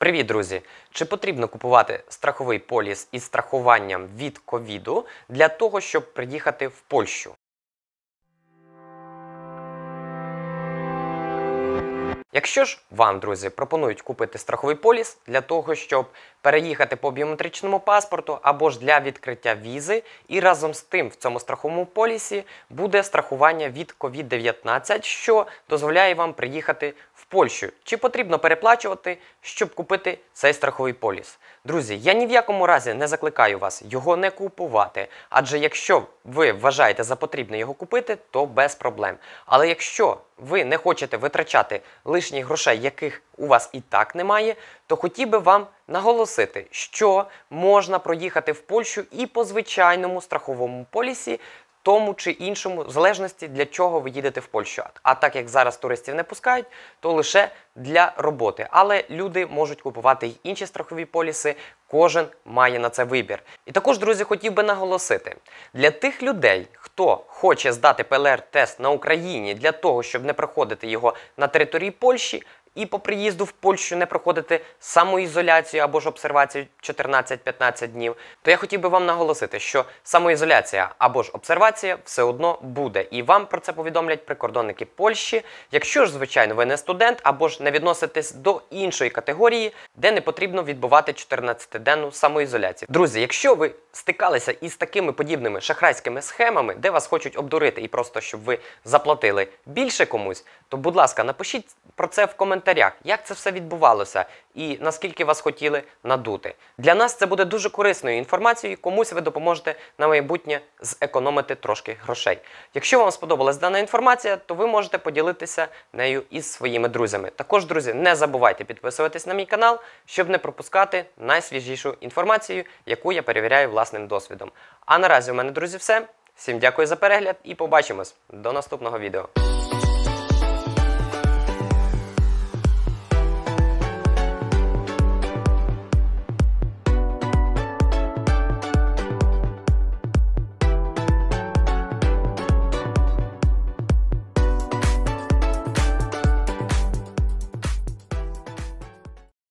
Привіт, друзі! Чи потрібно купувати страховий поліс із страхуванням від ковіду для того, щоб приїхати в Польщу? Якщо ж вам, друзі, пропонують купити страховий поліс для того, щоб переїхати по біометричному паспорту або ж для відкриття візи, і разом з тим в цьому страховому полісі буде страхування від COVID-19, що дозволяє вам приїхати в Польщу. Чи потрібно переплачувати, щоб купити цей страховий поліс? Друзі, я ні в якому разі не закликаю вас його не купувати, адже якщо ви вважаєте за потрібне його купити, то без проблем. Але якщо ви не хочете витрачати лишніх грошей, яких у вас і так немає, то хотів би вам наголосити, що можна проїхати в Польщу і по звичайному страховому полісі тому чи іншому, в залежності для чого ви їдете в Польщу. А так як зараз туристів не пускають, то лише для роботи. Але люди можуть купувати й інші страхові поліси. Кожен має на це вибір. І також, друзі, хотів би наголосити: для тих людей, хто хоче здати ПЛР-тест на Україні для того, щоб не проходити його на території Польщі, і по приїзду в Польщу не проходити самоізоляцію або ж обсервацію 14-15 днів, то я хотів би вам наголосити, що самоізоляція або ж обсервація все одно буде, і вам про це повідомлять прикордонники Польщі, якщо ж, звичайно, ви не студент або ж не відноситесь до іншої категорії, де не потрібно відбувати 14-денну самоізоляцію. Друзі, якщо ви стикалися із такими подібними шахрайськими схемами, де вас хочуть обдурити і просто щоб ви заплатили більше комусь, то будь ласка, напишіть про це в коментарях коментарях, як це все відбувалося і наскільки вас хотіли надути. Для нас це буде дуже корисною інформацією, комусь ви допоможете на майбутнє зекономити трошки грошей. Якщо вам сподобалась дана інформація, то ви можете поділитися нею із своїми друзями. Також, друзі, не забувайте підписуватись на мій канал, щоб не пропускати найсвіжішу інформацію, яку я перевіряю власним досвідом. А наразі у мене, друзі, все. Всім дякую за перегляд і побачимось до наступного відео.